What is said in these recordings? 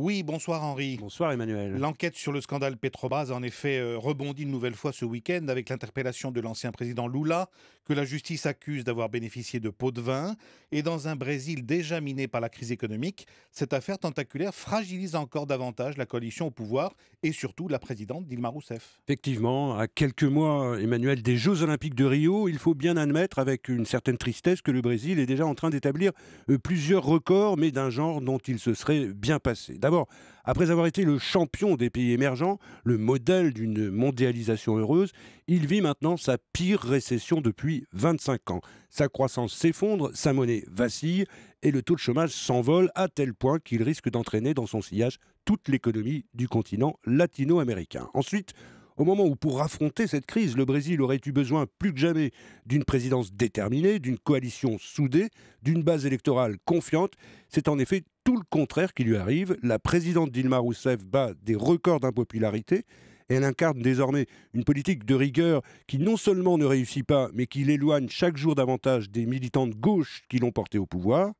Oui, bonsoir Henri. Bonsoir Emmanuel. L'enquête sur le scandale Petrobras a en effet euh, rebondi une nouvelle fois ce week-end avec l'interpellation de l'ancien président Lula, que la justice accuse d'avoir bénéficié de pots de vin. Et dans un Brésil déjà miné par la crise économique, cette affaire tentaculaire fragilise encore davantage la coalition au pouvoir et surtout la présidente Dilma Rousseff. Effectivement, à quelques mois, Emmanuel, des Jeux Olympiques de Rio, il faut bien admettre avec une certaine tristesse que le Brésil est déjà en train d'établir euh, plusieurs records, mais d'un genre dont il se serait bien passé. D'abord, après avoir été le champion des pays émergents, le modèle d'une mondialisation heureuse, il vit maintenant sa pire récession depuis 25 ans. Sa croissance s'effondre, sa monnaie vacille et le taux de chômage s'envole à tel point qu'il risque d'entraîner dans son sillage toute l'économie du continent latino-américain. Ensuite, au moment où, pour affronter cette crise, le Brésil aurait eu besoin plus que jamais d'une présidence déterminée, d'une coalition soudée, d'une base électorale confiante, c'est en effet tout le contraire qui lui arrive. La présidente Dilma Rousseff bat des records d'impopularité. elle incarne désormais une politique de rigueur qui non seulement ne réussit pas, mais qui l'éloigne chaque jour davantage des militants de gauche qui l'ont porté au pouvoir.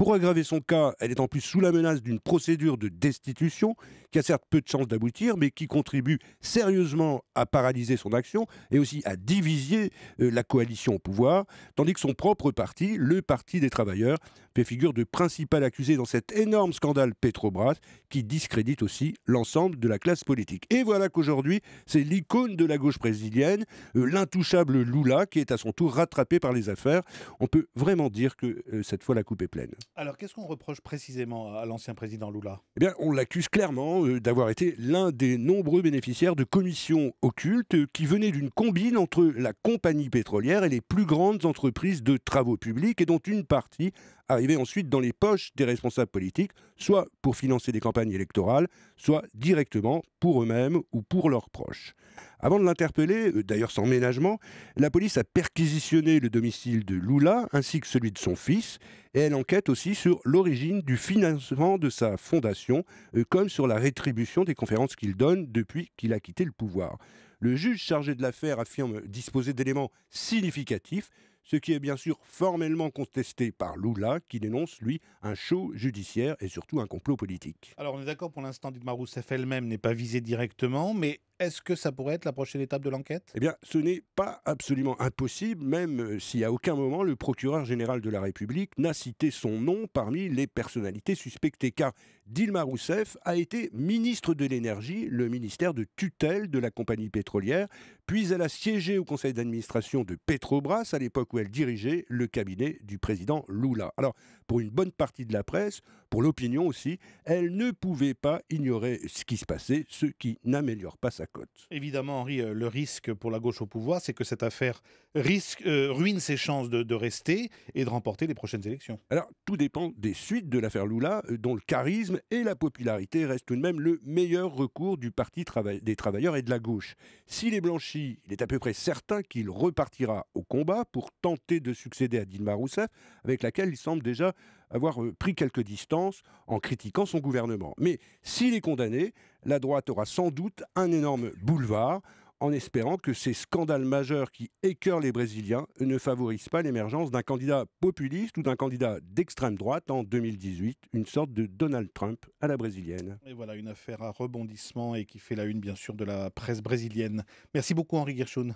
Pour aggraver son cas, elle est en plus sous la menace d'une procédure de destitution qui a certes peu de chances d'aboutir, mais qui contribue sérieusement à paralyser son action et aussi à diviser euh, la coalition au pouvoir, tandis que son propre parti, le Parti des travailleurs, fait figure de principal accusé dans cet énorme scandale Petrobras qui discrédite aussi l'ensemble de la classe politique. Et voilà qu'aujourd'hui, c'est l'icône de la gauche brésilienne, euh, l'intouchable Lula, qui est à son tour rattrapé par les affaires. On peut vraiment dire que euh, cette fois la coupe est pleine. Alors, qu'est-ce qu'on reproche précisément à l'ancien président Lula Eh bien, on l'accuse clairement euh, d'avoir été l'un des nombreux bénéficiaires de commissions occultes euh, qui venaient d'une combine entre la compagnie pétrolière et les plus grandes entreprises de travaux publics et dont une partie arriver ensuite dans les poches des responsables politiques, soit pour financer des campagnes électorales, soit directement pour eux-mêmes ou pour leurs proches. Avant de l'interpeller, euh, d'ailleurs sans ménagement, la police a perquisitionné le domicile de Lula ainsi que celui de son fils, et elle enquête aussi sur l'origine du financement de sa fondation, euh, comme sur la rétribution des conférences qu'il donne depuis qu'il a quitté le pouvoir. Le juge chargé de l'affaire affirme disposer d'éléments significatifs ce qui est bien sûr formellement contesté par Lula, qui dénonce, lui, un show judiciaire et surtout un complot politique. Alors on est d'accord pour l'instant, Dilma Rousseff elle-même n'est pas visée directement, mais est-ce que ça pourrait être la prochaine étape de l'enquête Eh bien, ce n'est pas absolument impossible, même si à aucun moment le procureur général de la République n'a cité son nom parmi les personnalités suspectées, car Dilma Rousseff a été ministre de l'énergie, le ministère de tutelle de la compagnie pétrolière, puis elle a siégé au conseil d'administration de Petrobras, à l'époque où elle dirigeait le cabinet du président Lula. Alors, pour une bonne partie de la presse, pour l'opinion aussi, elle ne pouvait pas ignorer ce qui se passait, ce qui n'améliore pas sa cote. Évidemment, Henri, euh, le risque pour la gauche au pouvoir, c'est que cette affaire risque, euh, ruine ses chances de, rester et de remporter les prochaines élections. Alors, tout dépend des suites de l'affaire Lula, euh, dont le charisme et la popularité restent tout de même le meilleur recours du Parti des travailleurs et de la gauche. S'il est blanchi, il est à peu près certain qu'il repartira au combat pour tenter de succéder à Dilma Rousseff, avec laquelle il semble déjà avoir euh, pris quelques distances en critiquant son gouvernement. Mais s'il est condamné, la droite aura sans doute un énorme boulevard en espérant que ces scandales majeurs qui écœurent les Brésiliens ne favorisent pas l'émergence d'un candidat populiste ou d'un candidat d'extrême droite en 2018, une sorte de Donald Trump à la brésilienne. Et voilà une affaire à rebondissement et qui fait la une bien sûr de la presse brésilienne. Merci beaucoup Henri Gershon.